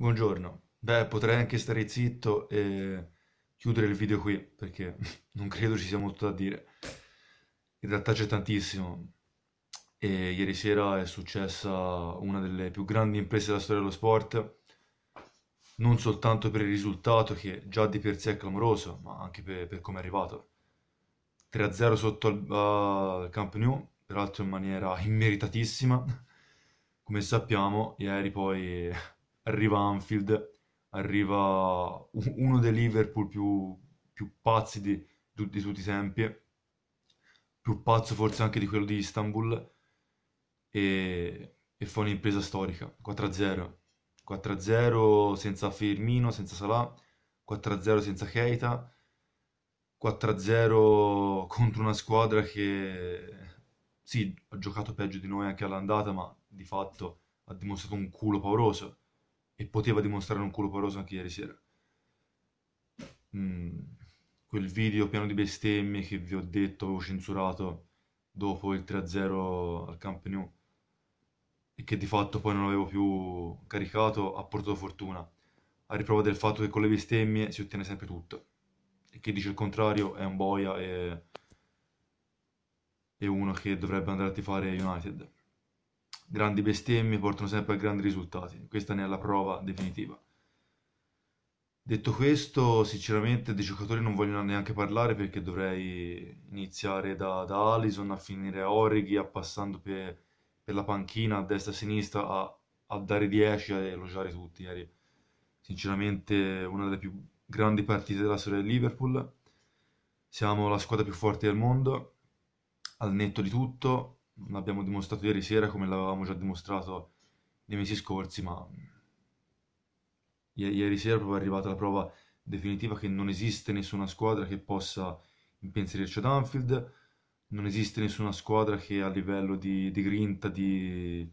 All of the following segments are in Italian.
Buongiorno. Beh, potrei anche stare zitto e chiudere il video qui, perché non credo ci sia molto da dire. In realtà c'è tantissimo. E ieri sera è successa una delle più grandi imprese della storia dello sport, non soltanto per il risultato che già di per sé è clamoroso, ma anche per, per come è arrivato. 3-0 sotto al, al Camp Nou, peraltro in maniera immeritatissima. Come sappiamo, ieri poi arriva Anfield, arriva uno dei Liverpool più, più pazzi di, di, tutti i tempi, più pazzo forse anche di quello di Istanbul, e, e fa un'impresa storica, 4-0. 4-0 senza Firmino, senza Salah, 4-0 senza Keita, 4-0 contro una squadra che sì, ha giocato peggio di noi anche all'andata, ma di fatto ha dimostrato un culo pauroso e poteva dimostrare un culo poroso anche ieri sera. Mm, quel video pieno di bestemmie che vi ho detto, avevo censurato dopo il 3-0 al Camp Nou e che di fatto poi non avevo più caricato, ha portato fortuna, a riprova del fatto che con le bestemmie si ottiene sempre tutto. E chi dice il contrario è un boia e, e uno che dovrebbe andare a fare United grandi bestemmie portano sempre a grandi risultati. Questa ne è la prova definitiva. Detto questo, sinceramente dei giocatori non voglio neanche parlare perché dovrei iniziare da, da Alison a finire a Orighi, a passando per, per, la panchina a destra e a sinistra a, a dare 10 e elogiare tutti ieri. Sinceramente una delle più grandi partite della storia del Liverpool. Siamo la squadra più forte del mondo, al netto di tutto, l'abbiamo dimostrato ieri sera come l'avevamo già dimostrato nei mesi scorsi, ma i- ieri sera proprio è arrivata la prova definitiva che non esiste nessuna squadra che possa impensierirci ad Anfield, non esiste nessuna squadra che a livello di, di grinta, di...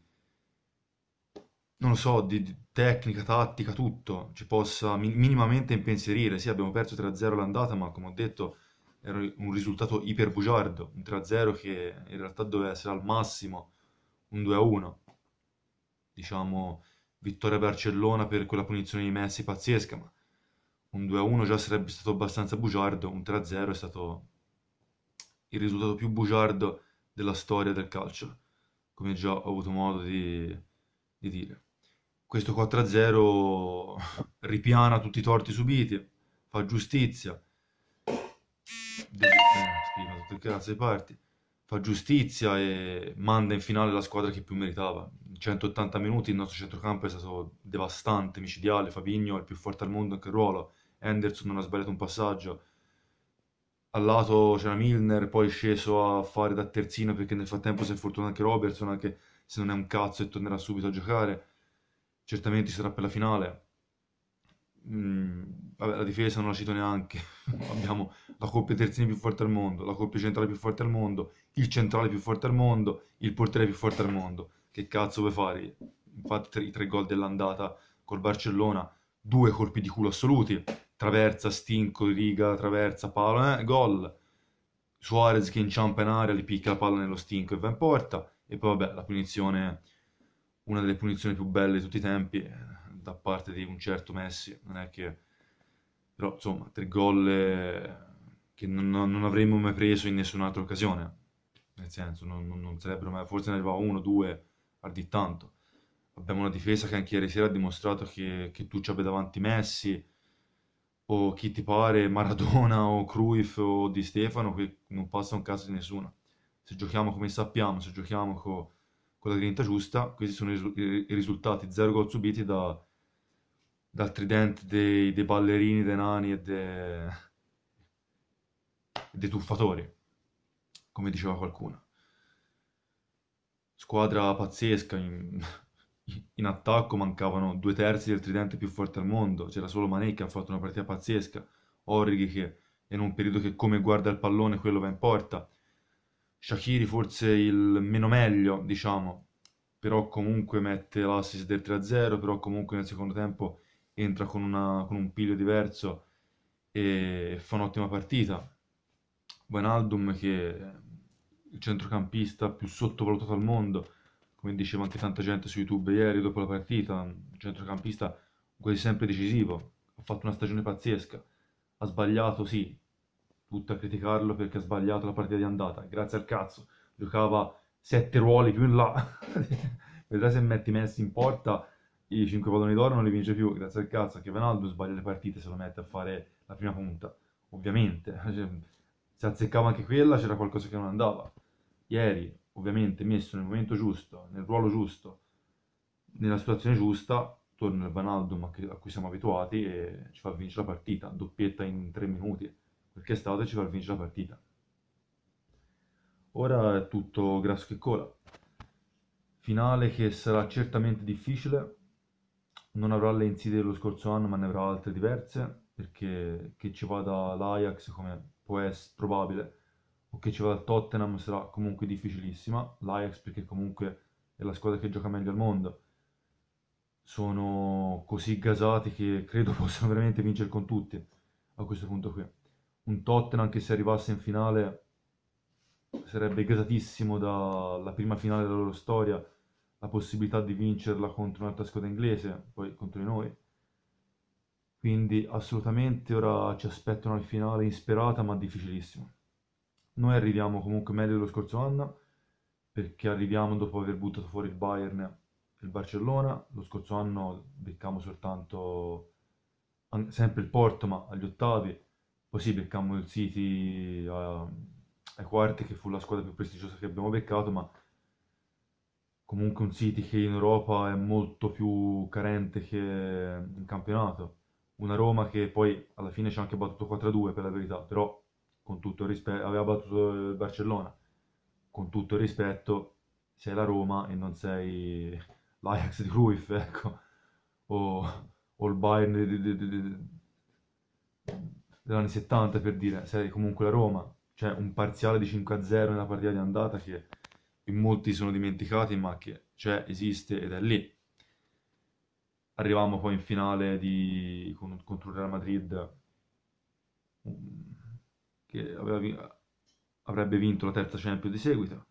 non lo so, di, tecnica, tattica, tutto, ci possa minimamente impensierire. Sì, abbiamo perso 3-0 l'andata, ma come ho detto era un risultato iperbugiardo, un 3-0 che in realtà doveva essere al massimo un 2-1. Diciamo, vittoria Barcellona per quella punizione di Messi pazzesca, ma un 2-1 già sarebbe stato abbastanza bugiardo, un 3-0 è stato il risultato più bugiardo della storia del calcio, come già ho avuto modo di, di dire. Questo 4-0 ripiana tutti i torti subiti, fa giustizia, eh, scrive tutte le cazzo parti, fa giustizia e manda in finale la squadra che più meritava. In 180 minuti il nostro centrocampo è stato devastante, micidiale, Fabigno è il più forte al mondo anche ruolo, Henderson non ha sbagliato un passaggio, al lato c'era Milner, poi sceso a fare da terzino perché nel frattempo si è fortunato anche Robertson, anche se non è un cazzo e tornerà subito a giocare, certamente ci sarà per la finale mh, mm, vabbè, la difesa non la cito neanche, abbiamo la coppia terzina più forte al mondo, la coppia centrale più forte al mondo, il centrale più forte al mondo, il portiere più forte al mondo. Che cazzo vuoi fare? Infatti i tre gol dell'andata col Barcellona, due colpi di culo assoluti, traversa, stinco, riga, traversa, palo, eh, gol. Suarez che inciampa in aria, gli picca la palla nello stinco e va in porta. E poi vabbè, la punizione, una delle punizioni più belle di tutti i tempi, eh, da parte di un certo Messi, non è che... Però, insomma, tre gol eh, che non, non, avremmo mai preso in nessun'altra occasione. Nel senso, non, non, non sarebbero mai... Forse ne arrivava uno, due, al di tanto. Abbiamo una difesa che anche ieri sera ha dimostrato che, che tu ci abbia davanti Messi o chi ti pare, Maradona o Cruyff o Di Stefano, che non passa un caso di nessuno. Se giochiamo come sappiamo, se giochiamo co, con la grinta giusta, questi sono i, risultati, zero gol subiti da, dal tridente dei, dei ballerini, dei nani e dei, dei tuffatori, come diceva qualcuno. Squadra pazzesca, in, in attacco mancavano due terzi del tridente più forte al mondo, c'era solo Mané che ha fatto una partita pazzesca, Orrighi che in un periodo che come guarda il pallone quello va in porta, Shakiri forse il meno meglio, diciamo, però comunque mette l'assist del 3-0, però comunque nel secondo tempo entra con, una, con un piglio diverso e fa un'ottima partita. Wijnaldum che è il centrocampista più sottovalutato al mondo, come diceva anche tanta gente su YouTube ieri dopo la partita, un centrocampista quasi sempre decisivo, ha fatto una stagione pazzesca, ha sbagliato sì, tutto a criticarlo perché ha sbagliato la partita di andata, grazie al cazzo, giocava sette ruoli più in là, vedrai se metti Messi in porta i 5 palloni d'oro non li vince più, grazie al cazzo che Van sbaglia le partite se lo mette a fare la prima punta, ovviamente, cioè, se azzeccava anche quella c'era qualcosa che non andava. Ieri, ovviamente, messo nel momento giusto, nel ruolo giusto, nella situazione giusta, torna il Van a cui siamo abituati e ci fa vincere la partita, doppietta in 3 minuti, perché è stato e ci fa vincere la partita. Ora è tutto grasso che cola. Finale che sarà certamente difficile, non avrò le insidie dello scorso anno, ma ne avrò altre diverse, perché che ci vada l'Ajax come può essere probabile, o che ci vada il Tottenham sarà comunque difficilissima, l'Ajax perché comunque è la squadra che gioca meglio al mondo. Sono così gasati che credo possano veramente vincere con tutti a questo punto qui. Un Tottenham che se arrivasse in finale sarebbe gasatissimo dalla prima finale della loro storia la possibilità di vincerla contro un'altra squadra inglese, poi contro di noi. Quindi assolutamente ora ci aspettano una finale insperata ma difficilissima. Noi arriviamo comunque meglio dello scorso anno perché arriviamo dopo aver buttato fuori il Bayern e il Barcellona. Lo scorso anno beccammo soltanto sempre il Porto ma agli ottavi, poi sì beccammo il City a, ehm, ai quarti che fu la squadra più prestigiosa che abbiamo beccato ma comunque un City che in Europa è molto più carente che in campionato. Una Roma che poi alla fine ci ha anche battuto 4-2 per la verità, però con tutto il rispetto, aveva battuto il Barcellona, con tutto il rispetto sei la Roma e non sei l'Ajax di Cruyff, ecco, o, o il Bayern degli anni 70 per dire, sei comunque la Roma, cioè un parziale di 5-0 nella partita di andata che in molti sono dimenticati, ma che c'è, esiste ed è lì. Arriviamo poi in finale di, con, contro il Real Madrid, che aveva, avrebbe vinto la terza Champions di seguito,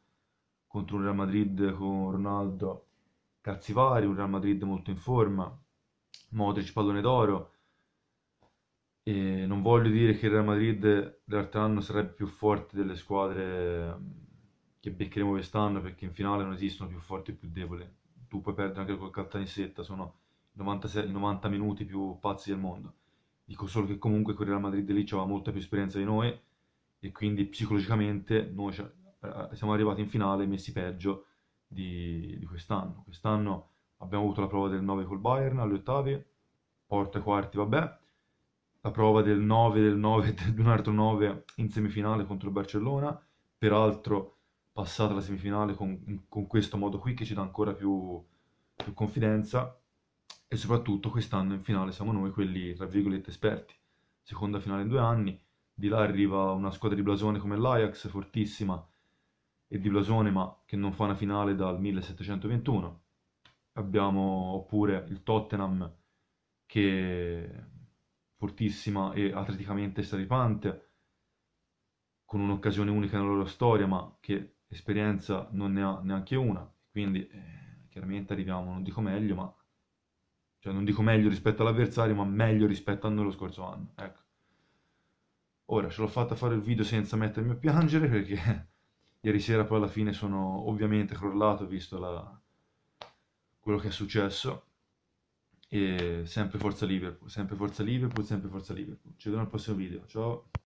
contro un Real Madrid con Ronaldo Calzivari, un Real Madrid molto in forma, Modric pallone d'oro. E non voglio dire che il Real Madrid dell'altro anno sarebbe più forte delle squadre che beccheremo quest'anno perché in finale non esistono più forti e più deboli. Tu puoi perdere anche col Caltanissetta, sono 96, 90 minuti più pazzi del mondo. Dico solo che comunque quel Real Madrid lì aveva molta più esperienza di noi e quindi psicologicamente noi eh, siamo arrivati in finale messi peggio di, di quest'anno. Quest'anno abbiamo avuto la prova del 9 col Bayern agli ottavi, porta ai quarti, vabbè. La prova del 9 del 9 di un altro 9 in semifinale contro il Barcellona, peraltro passata la semifinale con, con, questo modo qui che ci dà ancora più, più confidenza e soprattutto quest'anno in finale siamo noi quelli, tra virgolette, esperti. Seconda finale in due anni, di là arriva una squadra di blasone come l'Ajax, fortissima e di blasone ma che non fa una finale dal 1721. Abbiamo oppure il Tottenham che fortissima e atleticamente straripante, con un'occasione unica nella loro storia ma che esperienza non ne ho neanche una, quindi eh, chiaramente arriviamo, non dico meglio, ma cioè non dico meglio rispetto all'avversario, ma meglio rispetto a noi lo scorso anno. Ecco. Ora ce l'ho fatta fare il video senza mettermi a piangere perché ieri sera poi alla fine sono ovviamente crollato visto la... quello che è successo. E sempre forza Liverpool, sempre forza Liverpool, sempre forza Liverpool. Ci vediamo al prossimo video. Ciao.